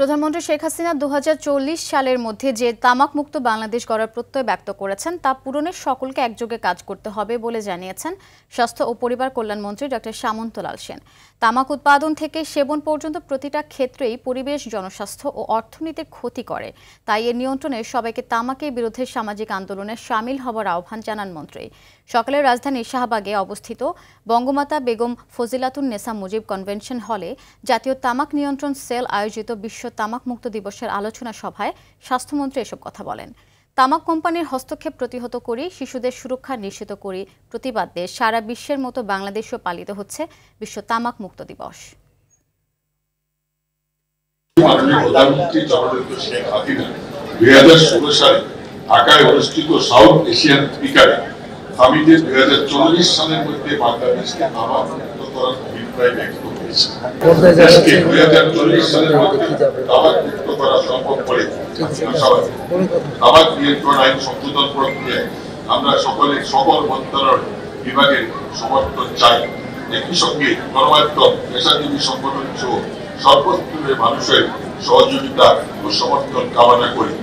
প্রধানমন্ত্রী শেখ হাসিনা দু সালের মধ্যে যে তামাক মুক্ত বাংলাদেশ গড়ার প্রত্যয় ব্যক্ত করেছেন তা পূরণের সকলকে একযোগে কাজ করতে হবে বলে জানিয়েছেন স্বাস্থ্য ও পরিবার কল্যাণ মন্ত্রী ডক্টর সামন্তলাল সেন তামাক উৎপাদন থেকে সেবন পর্যন্ত প্রতিটা ক্ষেত্রেই পরিবেশ জনস্বাস্থ্য ও অর্থনীতির ক্ষতি করে তাই এর নিয়ন্ত্রণে সবাইকে তামাকের বিরুদ্ধে সামাজিক আন্দোলনে সামিল হবার আহ্বান জানান মন্ত্রী সকালে রাজধানী শাহবাগে অবস্থিত বঙ্গমাতা বেগম ফজিলাতুন নেসা মুজিব কনভেনশন হলে জাতীয় তামাক নিয়ন্ত্রণ সেল আয়োজিত বিশ্ব তামাক মুক্ত দিবসের আলোচনা সভায় স্বাস্থ্যমন্ত্রী এসব কথা বলেন তামাক কোম্পানির হস্তক্ষেপ প্রতিহত করি শিশুদের সুরক্ষা নিশ্চিত করি প্রতিবাদে সারা বিশ্বের মতো বাংলাদেশও পালিত হচ্ছে বিশ্ব তামাক মুক্ত দিবস প্রধানমন্ত্রী জননেত্রী শেখ হাজার সালে চল্লিশ সালের মধ্যে বাংলাদেশকে নামা মুক্ত করার অভিপ্রায় ব্যক্ত আমরা সকলে সকল মন্ত্রণালয় বিভাগের সমর্থন চাই একই সঙ্গে গণমাধ্যম পেশাজীবী সংগঠন সহ সর্বস্তরের মানুষের সহযোগিতা ও সমর্থন কামনা করি